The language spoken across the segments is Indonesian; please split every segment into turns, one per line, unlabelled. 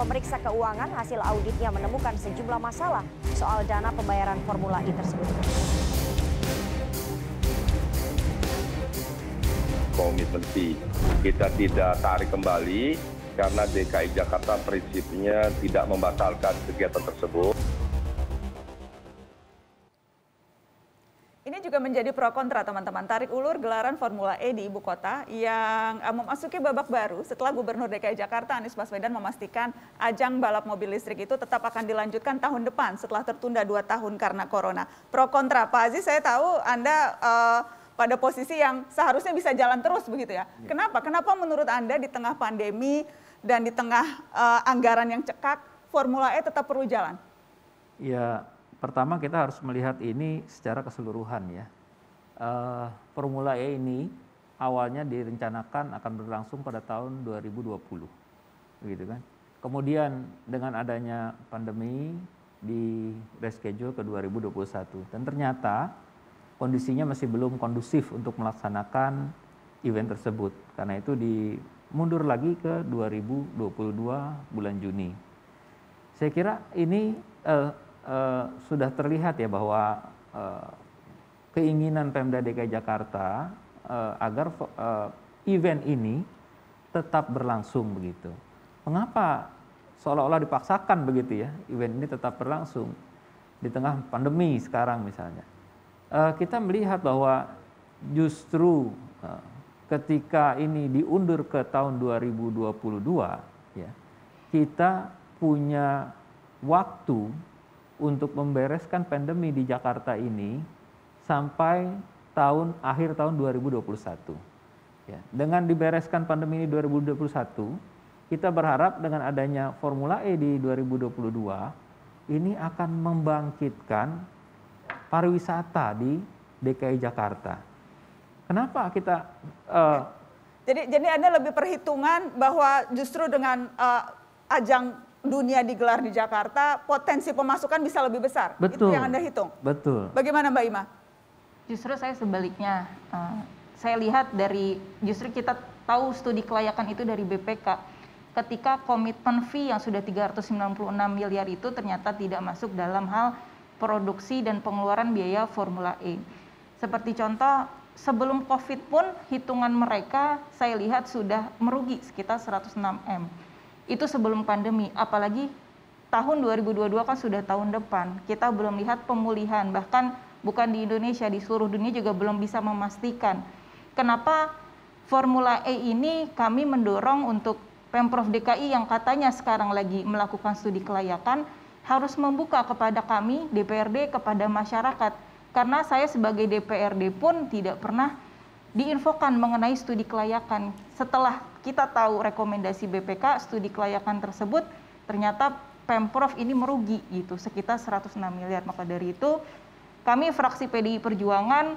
pemeriksa keuangan hasil auditnya menemukan sejumlah masalah soal dana pembayaran Formula E tersebut.
Komitmen fee. Kita tidak tarik kembali karena DKI Jakarta prinsipnya tidak membatalkan kegiatan tersebut.
menjadi pro kontra teman-teman. Tarik ulur gelaran Formula E di ibu kota yang eh, memasuki babak baru setelah Gubernur DKI Jakarta Anies Baswedan memastikan ajang balap mobil listrik itu tetap akan dilanjutkan tahun depan setelah tertunda dua tahun karena corona. Pro kontra, Pak Aziz saya tahu Anda uh, pada posisi yang seharusnya bisa jalan terus begitu ya. ya. Kenapa? Kenapa menurut Anda di tengah pandemi dan di tengah uh, anggaran yang cekak Formula E tetap perlu jalan?
Ya, pertama kita harus melihat ini secara keseluruhan ya. Uh, Formula E ini awalnya direncanakan akan berlangsung pada tahun 2020, begitu kan? Kemudian dengan adanya pandemi di reschedule ke 2021 dan ternyata kondisinya masih belum kondusif untuk melaksanakan event tersebut. Karena itu di mundur lagi ke 2022 bulan Juni. Saya kira ini eh, eh, sudah terlihat ya bahwa eh, keinginan Pemda DKI Jakarta eh, agar eh, event ini tetap berlangsung begitu. Mengapa seolah-olah dipaksakan begitu ya event ini tetap berlangsung di tengah pandemi sekarang misalnya. Eh, kita melihat bahwa justru eh, ketika ini diundur ke tahun 2022 ya kita punya waktu untuk membereskan pandemi di Jakarta ini sampai tahun akhir tahun 2021. Ya, dengan dibereskan pandemi ini 2021, kita berharap dengan adanya Formula E di 2022 ini akan membangkitkan pariwisata di DKI Jakarta.
Kenapa kita uh, jadi jadi Anda lebih perhitungan bahwa justru dengan uh, ajang dunia digelar di Jakarta, potensi
pemasukan bisa lebih besar. Betul. Itu yang Anda hitung. Betul. Bagaimana Mbak Ima? Justru saya sebaliknya. Uh, saya lihat dari justru kita tahu studi kelayakan itu dari BPK. Ketika komitmen fee yang sudah 396 miliar itu ternyata tidak masuk dalam hal produksi dan pengeluaran biaya Formula E. Seperti contoh, sebelum COVID pun hitungan mereka saya lihat sudah merugi sekitar 106 M itu sebelum pandemi, apalagi tahun 2022 kan sudah tahun depan. Kita belum lihat pemulihan, bahkan bukan di Indonesia, di seluruh dunia juga belum bisa memastikan. Kenapa Formula E ini kami mendorong untuk Pemprov DKI yang katanya sekarang lagi melakukan studi kelayakan harus membuka kepada kami DPRD kepada masyarakat karena saya sebagai DPRD pun tidak pernah diinfokan mengenai studi kelayakan setelah kita tahu rekomendasi BPK studi kelayakan tersebut ternyata Pemprov ini merugi gitu sekitar 106 miliar. Maka dari itu kami fraksi PDI Perjuangan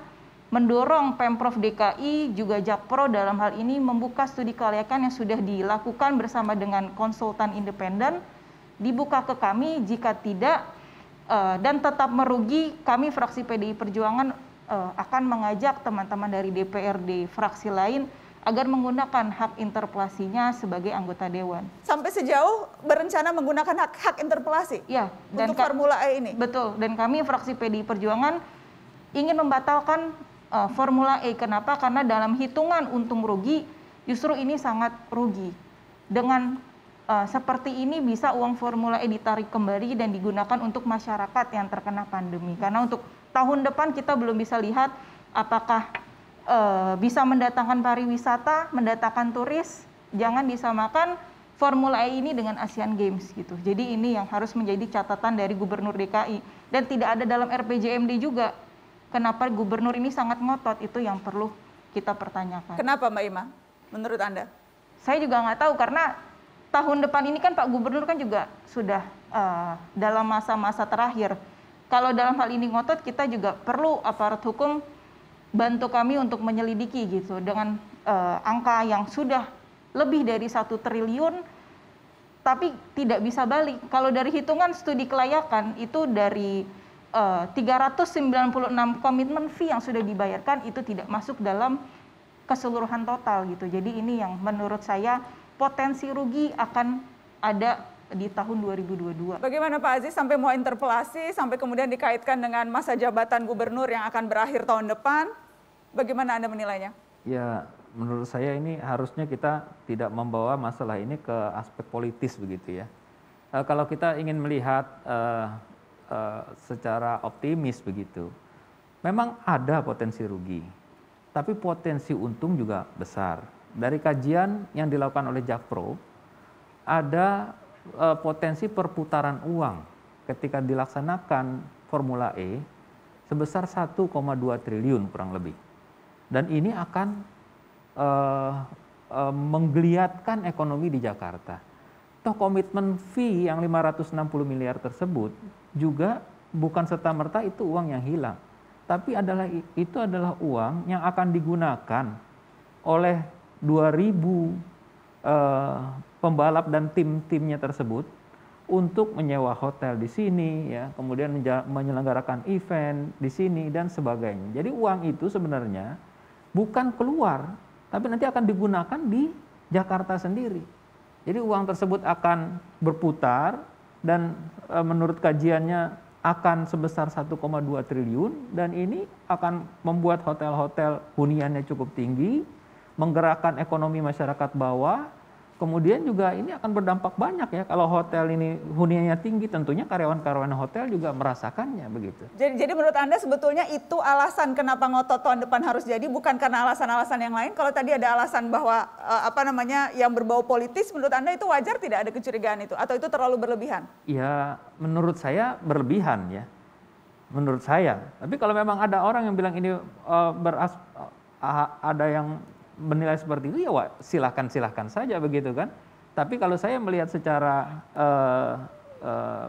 mendorong Pemprov DKI juga Jakpro dalam hal ini membuka studi kelayakan yang sudah dilakukan bersama dengan konsultan independen dibuka ke kami jika tidak eh, dan tetap merugi kami fraksi PDI Perjuangan eh, akan mengajak teman-teman dari DPRD fraksi lain agar menggunakan hak interpelasinya sebagai anggota dewan. Sampai sejauh berencana menggunakan hak hak interpelasi? Ya. Dan untuk Formula E ini? Betul, dan kami fraksi PDI Perjuangan ingin membatalkan uh, Formula E. Kenapa? Karena dalam hitungan untung rugi justru ini sangat rugi. Dengan uh, seperti ini bisa uang Formula E ditarik kembali dan digunakan untuk masyarakat yang terkena pandemi. Karena untuk tahun depan kita belum bisa lihat apakah uh, bisa mendatangkan pariwisata, mendatangkan turis, jangan disamakan Formula E ini dengan Asian Games gitu. Jadi ini yang harus menjadi catatan dari Gubernur DKI dan tidak ada dalam RPJMD juga. Kenapa Gubernur ini sangat ngotot itu yang perlu kita pertanyakan. Kenapa Mbak Ima? Menurut Anda? Saya juga nggak tahu karena tahun depan ini kan Pak Gubernur kan juga sudah uh, dalam masa-masa terakhir. Kalau dalam hal ini ngotot kita juga perlu aparat hukum bantu kami untuk menyelidiki gitu dengan uh, angka yang sudah lebih dari satu triliun tapi tidak bisa balik. Kalau dari hitungan studi kelayakan itu dari eh, uh, 396 komitmen fee yang sudah dibayarkan itu tidak masuk dalam keseluruhan total gitu. Jadi ini yang menurut saya potensi rugi akan ada di tahun 2022. Bagaimana Pak Aziz sampai mau
interpelasi sampai kemudian dikaitkan dengan masa jabatan gubernur yang akan berakhir tahun depan? Bagaimana Anda menilainya?
Ya, menurut saya ini harusnya kita tidak membawa masalah ini ke aspek politis begitu ya. E, kalau kita ingin melihat e, e, secara optimis begitu, memang ada potensi rugi, tapi potensi untung juga besar. Dari kajian yang dilakukan oleh Jakpro, ada e, potensi perputaran uang ketika dilaksanakan Formula E sebesar 1,2 triliun kurang lebih dan ini akan uh, uh, menggeliatkan ekonomi di Jakarta. Toh komitmen fee yang 560 miliar tersebut juga bukan serta-merta itu uang yang hilang, tapi adalah itu adalah uang yang akan digunakan oleh 2000 uh, eh, pembalap dan tim-timnya tersebut untuk menyewa hotel di sini ya, kemudian menyelenggarakan event di sini dan sebagainya. Jadi uang itu sebenarnya bukan keluar, tapi nanti akan digunakan di Jakarta sendiri. Jadi uang tersebut akan berputar dan e, menurut kajiannya akan sebesar 1,2 triliun dan ini akan membuat hotel-hotel huniannya cukup tinggi, menggerakkan ekonomi masyarakat bawah Kemudian juga ini akan berdampak banyak ya kalau hotel ini huniannya tinggi tentunya karyawan-karyawan hotel juga merasakannya begitu.
Jadi, jadi menurut Anda sebetulnya itu alasan kenapa ngotot tahun depan harus jadi bukan karena alasan-alasan yang lain. Kalau tadi ada alasan bahwa eh, apa namanya yang berbau politis menurut Anda itu wajar tidak ada kecurigaan itu atau itu terlalu berlebihan?
Ya menurut saya berlebihan ya. Menurut saya. Tapi kalau memang ada orang yang bilang ini uh, beras eh, ada yang menilai seperti itu ya wak, silahkan silahkan saja begitu kan. Tapi kalau saya melihat secara uh, uh,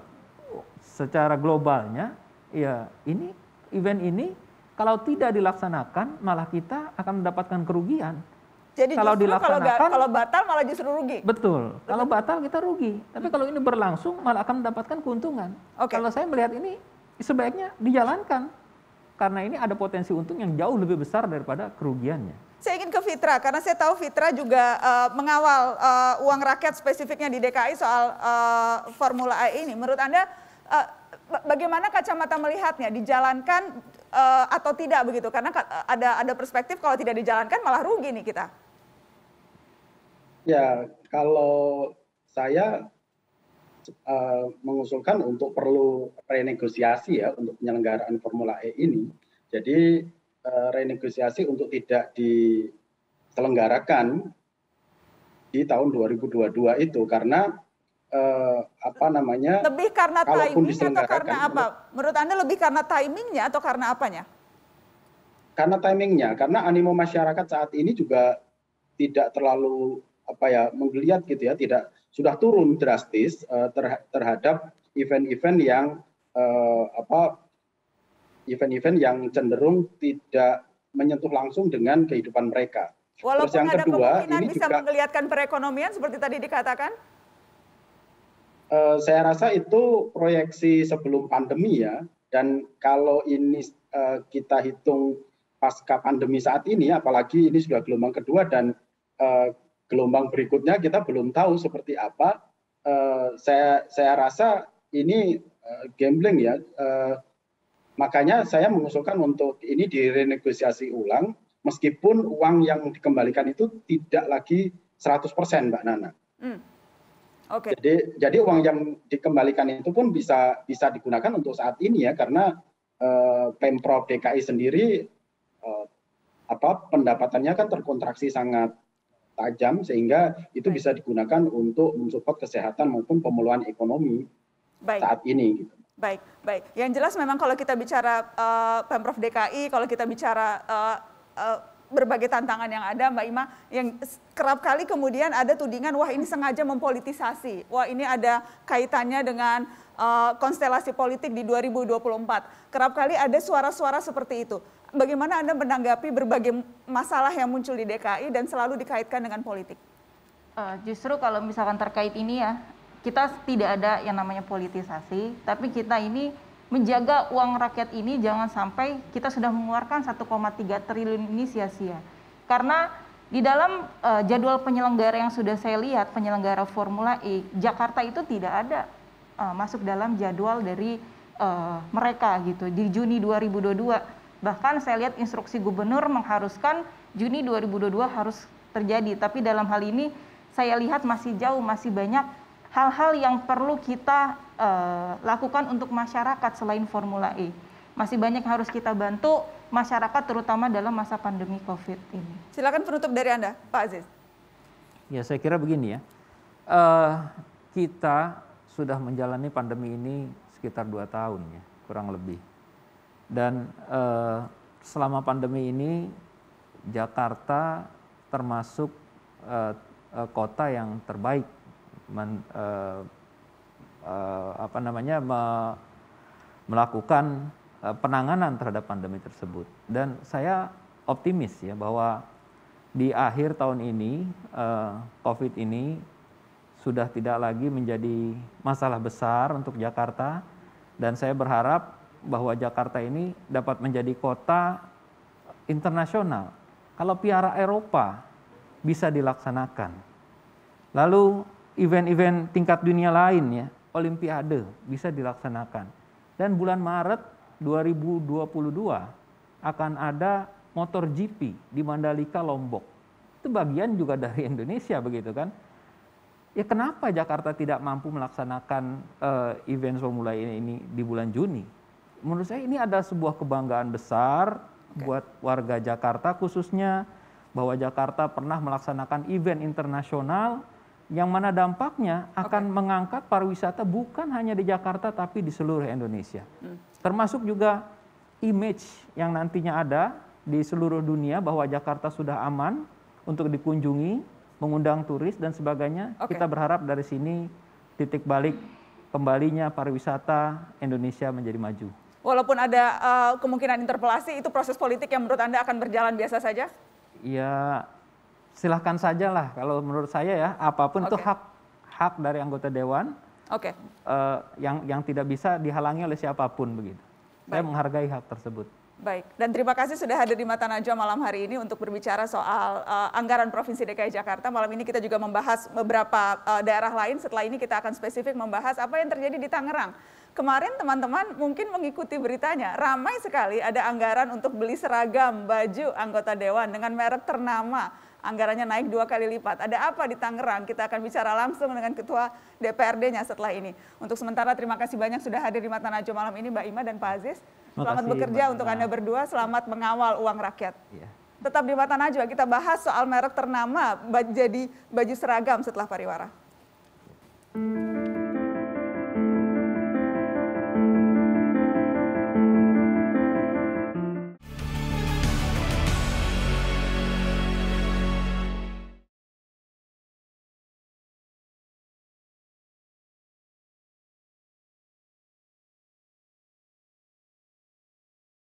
secara globalnya, ya ini event ini kalau tidak dilaksanakan malah kita akan mendapatkan kerugian. Jadi kalau dilaksanakan kalau, kalau batal malah justru rugi. Betul. betul. Kalau batal kita rugi. Tapi kalau ini berlangsung malah akan mendapatkan keuntungan. Okay. Kalau saya melihat ini sebaiknya dijalankan karena ini ada potensi untung yang jauh lebih besar daripada kerugiannya
saya ingin ke Fitra karena saya tahu Fitra juga uh, mengawal uh, uang rakyat spesifiknya di DKI soal uh, Formula E ini. Menurut Anda uh, bagaimana kacamata melihatnya dijalankan uh, atau tidak begitu? Karena ada ada perspektif kalau tidak dijalankan malah rugi nih kita.
Ya, kalau saya uh, mengusulkan untuk perlu renegosiasi ya untuk penyelenggaraan Formula E ini. Jadi Eh, renegosiasi untuk tidak diselenggarakan di tahun 2022 itu karena eh, apa namanya lebih
karena timing atau karena apa menurut anda lebih karena timingnya atau karena apanya
karena timingnya karena animo masyarakat saat ini juga tidak terlalu apa ya menggeliat gitu ya tidak sudah turun drastis eh, terhadap event-event yang eh, apa event-event yang cenderung tidak menyentuh langsung dengan kehidupan mereka.
Walaupun Terus yang ada kedua, kemungkinan ini bisa juga, menggeliatkan perekonomian seperti tadi dikatakan?
Uh, saya rasa itu proyeksi sebelum pandemi ya. Dan kalau ini uh, kita hitung pasca pandemi saat ini, apalagi ini sudah gelombang kedua dan uh, gelombang berikutnya kita belum tahu seperti apa. Uh, saya saya rasa ini uh, gambling ya. Uh, makanya saya mengusulkan untuk ini direnegosiasi ulang meskipun uang yang dikembalikan itu tidak lagi 100% Mbak Nana. Hmm. Okay. Jadi jadi uang yang dikembalikan itu pun bisa bisa digunakan untuk saat ini ya karena eh, Pemprov DKI sendiri eh, apa pendapatannya kan terkontraksi sangat tajam sehingga itu Baik. bisa digunakan untuk mensupport kesehatan maupun pemulihan ekonomi
Baik. saat ini gitu. Baik, baik. Yang jelas memang kalau kita bicara uh, Pemprov DKI, kalau kita bicara uh, uh, berbagai tantangan yang ada, Mbak Ima, yang kerap kali kemudian ada tudingan, wah ini sengaja mempolitisasi, wah ini ada kaitannya dengan uh, konstelasi politik di 2024. Kerap kali ada suara-suara seperti itu. Bagaimana Anda menanggapi
berbagai masalah yang muncul di DKI dan selalu dikaitkan dengan politik? Uh, justru kalau misalkan terkait ini ya, kita tidak ada yang namanya politisasi, tapi kita ini menjaga uang rakyat ini jangan sampai kita sudah mengeluarkan 1,3 triliun ini sia-sia. Karena di dalam uh, jadwal penyelenggara yang sudah saya lihat, penyelenggara Formula E, Jakarta itu tidak ada uh, masuk dalam jadwal dari uh, mereka gitu di Juni 2022. Bahkan saya lihat instruksi gubernur mengharuskan Juni 2022 harus terjadi, tapi dalam hal ini saya lihat masih jauh, masih banyak hal-hal yang perlu kita uh, lakukan untuk masyarakat selain Formula E. Masih banyak yang harus kita bantu masyarakat terutama dalam masa pandemi COVID ini. Silakan penutup dari Anda, Pak Aziz.
Ya, saya kira begini ya. Uh, kita sudah menjalani pandemi ini sekitar dua tahun ya, kurang lebih. Dan uh, selama pandemi ini Jakarta termasuk uh, uh, kota yang terbaik men, uh, uh, apa namanya me, melakukan uh, penanganan terhadap pandemi tersebut. Dan saya optimis ya bahwa di akhir tahun ini uh, COVID ini sudah tidak lagi menjadi masalah besar untuk Jakarta dan saya berharap bahwa Jakarta ini dapat menjadi kota internasional. Kalau piara Eropa bisa dilaksanakan. Lalu event-event tingkat dunia lain ya, Olimpiade bisa dilaksanakan. Dan bulan Maret 2022 akan ada motor GP di Mandalika Lombok. Itu bagian juga dari Indonesia begitu kan. Ya kenapa Jakarta tidak mampu melaksanakan uh, event Formula E ini di bulan Juni? Menurut saya ini adalah sebuah kebanggaan besar okay. buat warga Jakarta khususnya bahwa Jakarta pernah melaksanakan event internasional yang mana dampaknya akan okay. mengangkat pariwisata bukan hanya di Jakarta tapi di seluruh Indonesia. Hmm. Termasuk juga image yang nantinya ada di seluruh dunia bahwa Jakarta sudah aman untuk dikunjungi, mengundang turis dan sebagainya. Okay. Kita berharap dari sini titik balik kembalinya pariwisata Indonesia menjadi maju.
Walaupun ada uh, kemungkinan interpelasi, itu proses politik yang menurut Anda akan berjalan biasa saja?
Ya, silahkan saja lah kalau menurut saya ya apapun okay. itu hak hak dari anggota dewan okay. uh, eh, yang yang tidak bisa dihalangi oleh siapapun begitu. Baik. Saya menghargai hak tersebut.
Baik, dan terima kasih sudah hadir di Mata Najwa malam hari ini untuk berbicara soal uh, anggaran Provinsi DKI Jakarta. Malam ini kita juga membahas beberapa uh, daerah lain. Setelah ini kita akan spesifik membahas apa yang terjadi di Tangerang. Kemarin teman-teman mungkin mengikuti beritanya, ramai sekali ada anggaran untuk beli seragam baju anggota dewan dengan merek ternama. Anggarannya naik dua kali lipat. Ada apa di Tangerang? Kita akan bicara langsung dengan Ketua DPRD-nya setelah ini. Untuk sementara terima kasih banyak sudah hadir di Mata Najwa malam ini Mbak Ima dan Pak Aziz. Selamat kasih, bekerja untuk Anda berdua, selamat mengawal uang rakyat. Ya. Tetap di Mata Najwa, kita bahas soal merek ternama jadi baju seragam setelah pariwara. Ya.